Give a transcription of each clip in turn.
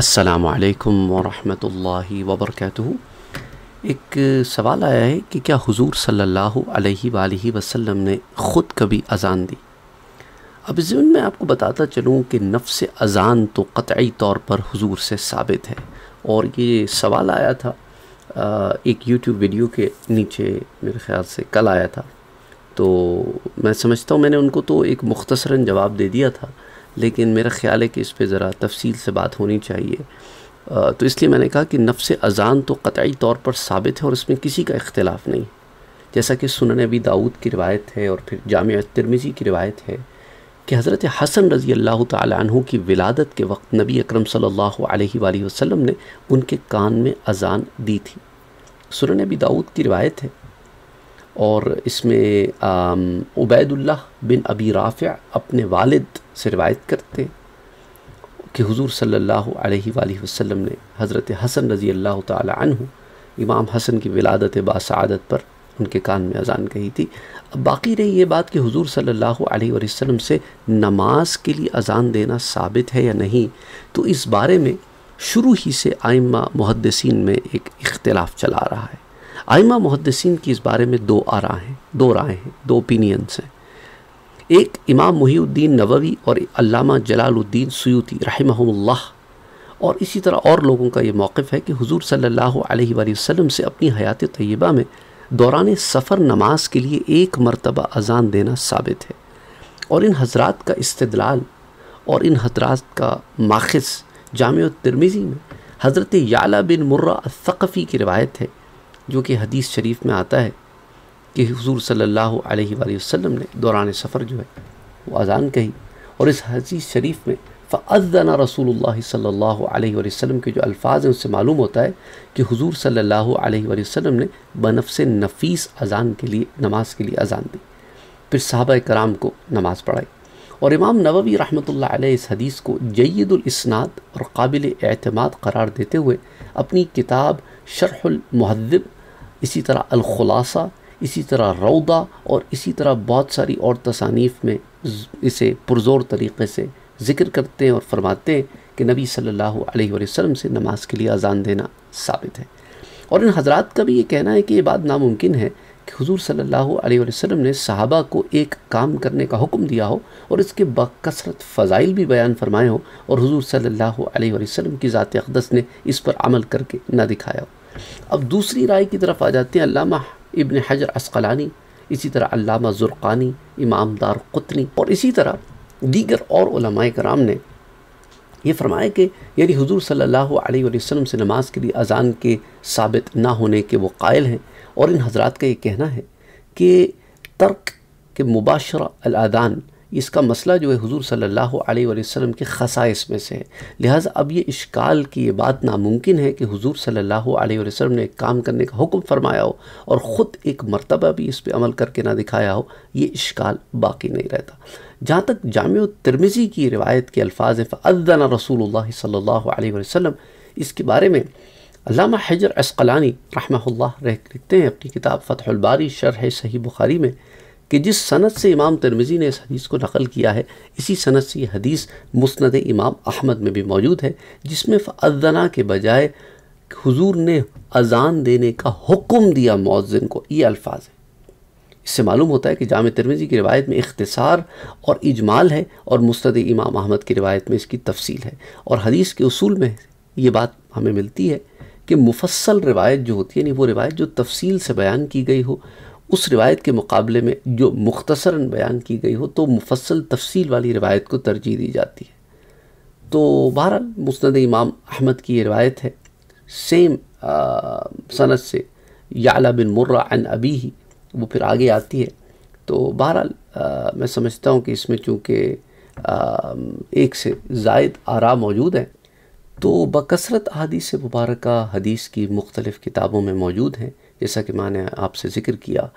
असलकम वरहि वबरक एक सवाल आया है कि क्या हुजूर सल्लल्लाहु अलैहि सल्ला वसल्लम ने ख़ुद कभी अज़ान दी अब इस जमन में आपको बताता चलूँ कि नफ्स अज़ान तो कतई तौर पर हुजूर से साबित है और ये सवाल आया था एक यूट्यूब वीडियो के नीचे मेरे ख़्याल से कल आया था तो मैं समझता हूँ मैंने उनको तो एक मुख्तसरा जवाब दे दिया था लेकिन मेरा ख्याल है कि इस पर ज़रा तफसील से बात होनी चाहिए तो इसलिए मैंने कहा कि नफ्स अज़ान तो कतई तौर पर साबित है और इसमें किसी का इख्तलाफ नहीं जैसा कि सुन अबी दाऊद की रवायत है और फिर जाम तिरमिज़ी की रवायत है कि हज़रत हसन रज़ी अल्लाह तु की विलादत के वक्त नबी अक्रम सल्लल्लाहु ने उनके कान में अज़ान दी थी सुन अबी दाऊद की रवायत है और इसमें उबैदुल्ला बिन अबी राफ़ अपने वालिद से रवायत करते कि हुजूर सल्लल्लाहु अलैहि वसल्लम ने हज़रत हसन रज़ी अल्लाह तु इमाम हसन की विलादत बासादत पर उनके कान में अजान कही थी अब बाकी रही ये बात कि हुजूर सल्लल्लाहु अलैहि वसल्लम से नमाज के लिए अजान देना साबित है या नहीं तो इस बारे में शुरू ही से आइमा मुहदसिन में एक इख्तलाफ चला रहा है आइमा मुहदसिन की इस बारे में दो आरा हैं दो राय हैं दो ओपिनियंस हैं एक इमाम मुहीउद्दीन नववी और अल्लामा जलालुद्दीन सयूती रहमहुल्लाह और इसी तरह और लोगों का ये मौक़ है कि हुजूर सल्लल्लाहु अलैहि वसल्लम से अपनी हयात तय्यबा में दौरान सफ़र नमाज के लिए एक मरतबा अजान देना साबित है और इन हजरात का इस्तदलाल और इन हजरात का माखज़ जाम तिरमिज़ी में हज़रत याला बिन मुर्रा सकफ़ी की रिवायत है जो कि हदीस शरीफ में आता है कि हजूर सल्ला वसम ने दौरान सफ़र जो है वो अज़ान कही और इस हदीस शरीफ में फ़ाना रसूल सल्ला वसम के जो अल्फाज हैं उससे मालूम होता है कि हजूर सल्ला वसम ने बनफ से नफीस अज़ान के लिए नमाज के लिए अज़ान दी फिर साहब कराम को नमाज़ पढ़ाई और इमाम नववी रहमत इस हदीस को जयदुलसनाद और काबिल अतमाद करार देते हुए अपनी किताब शरहुलमहदब इसी तरह अलखलासा इसी तरह रौदा और इसी तरह बहुत सारी और तसानीफ में इसे पुरजोर तरीके से ज़िक्र करते हैं और फरमाते हैं कि नबी सल्लल्लाहु अलैहि वसल्लम से नमाज के लिए अजान देना साबित है और इन हजरात का भी ये कहना है कि ये बात नामुमकिन है कि हुजूर सल्लल्लाहु अलैहि वसल्लम ने सहाबा को एक काम करने का हुक्म दिया हो और इसके बकसरत फ़ज़ाइल भी बयान फरमाए हो और हुजूर सल्लल्लाहु अलैहि वसल्लम की ज़ात अकदस ने इस पर अमल करके ना दिखाया हो अब दूसरी राय की तरफ आ जाते हैं अलामा इबन हजर असकलानी इसी तरह अलामा ज़ुर्कानी इमाम दार कुतनी और इसी तरह दीगर और कराम ने ये फरमाया कि यानी हजूर सल्ला वसम से नमाज के लिए अजान के साबित ना होने के वो कायल हैं और इन हजरात का ये कहना है कि तर्क के मुबाशरा अदान इसका मसला जो है हुजूर सल्लल्लाहु अलैहि वसल्लम के खसाइस में से है लिहाजा अब ये इश्काल की ये बात नामुमकिन है कि हुजूर सल्लल्लाहु अलैहि वसल्लम ने काम करने का हुक्म फरमाया हो और ख़ुद एक मरतबा भी इस पर अमल करके ना दिखाया हो ये इश्काल बाकी नहीं रहता जहाँ तक जाम तिरमिज़ी की रिवायत के अल्फाज फ़ादाना रसूल सल्ला वसम इसके बारे में अल्लामा हजर असकलानी रहमहुल्लाह लिखते हैं अपनी किताब फ़तहुलबारी शरह सही बुखारी में कि जिस सनत से इमाम तरमिज़ी ने इस हदीस को नकल किया है इसी सनत से यह हदीस मुस्ंद इमाम अहमद में भी मौजूद है जिसमें फ़ना के बजाय हुजूर ने अजान देने का हुक्म दिया मौजन को ये अल्फाज है इससे मालूम होता है कि जाम तरमिज़ी की रवायत में इख्तसार और इजमाल है और मुस्ंद इमाम अहमद की रवायत में इसकी तफसील है और हदीस के असूल में ये बात हमें मिलती है कि मुफसल रवायत जो होती है यानी वो रिवायत जो तफसील से बयान की गई हो उस रिवायत के मुकाबले में जो मुख्तसरा बयान की गई हो तो मुफसल तफसील वाली रिवायत को तरजीह दी जाती है तो बहरहाल मुस्ंद इमाम अहमद की ये रिवायत है सेम सनत से याला बिन मुर्रा अन अबी ही वो फिर आगे आती है तो बहरहाल मैं समझता हूँ कि इसमें चूँकि एक से जायद आरा मौजूद हैं तो बकसरत हदीस मुबारक हदीस की मुख्तलिफ़ किताबों में मौजूद हैं जैसा कि मैंने आपसे ज़िक्र किया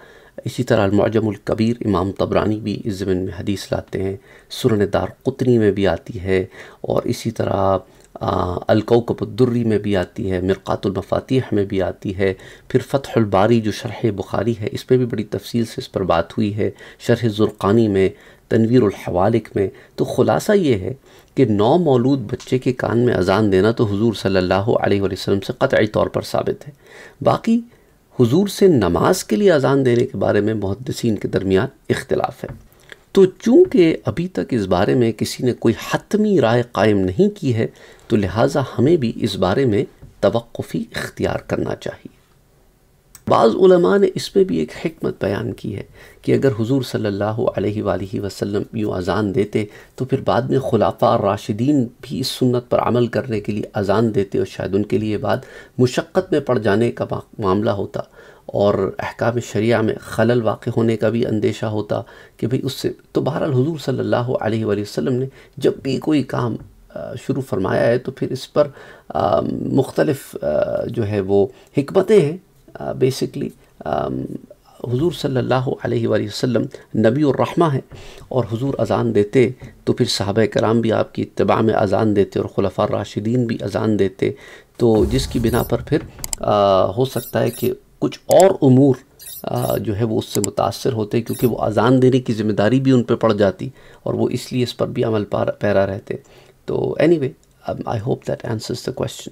इसी तरह अलमजमकबीर इमाम तबरानी भी इस ज़मीन में हदीस लाते हैं सुरन दार कुतनी में भी आती है और इसी तरह अलकौकबुद्दर्री में भी आती है मफ़ातिह में भी आती है फिर फ़तहबारी जो शरह बुखारी है इस पर भी बड़ी तफसील से इस पर बात हुई है शरह ज़ुर्क़ानी में तनवीरवालिक में तो ख़ुलासा ये है कि नौ मौलूद बच्चे के कान में अजान देना तो हजूर सल्ला वसम से क़तई तौर पर साबित है बाकी हुजूर से नमाज के लिए अजान देने के बारे में मुहदसिन के दरमियान इख्तलाफ है तो चूँकि अभी तक इस बारे में किसी ने कोई हतमी राय कायम नहीं की है तो लिहाजा हमें भी इस बारे में तवक़ी इख्तियार करना चाहिए बाज़ ने इसमें भी एक हमत बयान की है कि अगर हुजूर सल्लल्लाहु अलैहि वसल्लम यूँ अज़ान देते तो फिर बाद में खुलाफा राशिदीन भी इस सुन्नत पर अमल करने के लिए अज़ान देते और शायद उनके लिए बाद मुशक्क़त में पड़ जाने का मामला होता और अहकाम शरिया में खलल वाक़ होने का भी अंदेशा होता कि भाई उससे तो बहरहाल हजूर सल्ला वसम ने जब भी कोई काम शुरू फरमाया है तो फिर इस पर मुख्तलफ़ जो है वो हमतें हैं बेसिकली uh, um, हुजूर सल्लल्लाहु अलैहि वसल्लम नबी और रहमा हैं और हुजूर अज़ान देते तो फिर साहब कराम भी आपकी इतबा में अज़ान देते और खुलफ़ा राशिदीन भी अज़ान देते तो जिसकी बिना पर फिर आ, uh, हो सकता है कि कुछ और अमूर uh, जो है वो उससे मुतासर होते क्योंकि वो अज़ान देने की ज़िम्मेदारी भी उन पर पड़ जाती और वो इसलिए इस पर भी अमल पैरा रहते तो anyway I hope that answers the question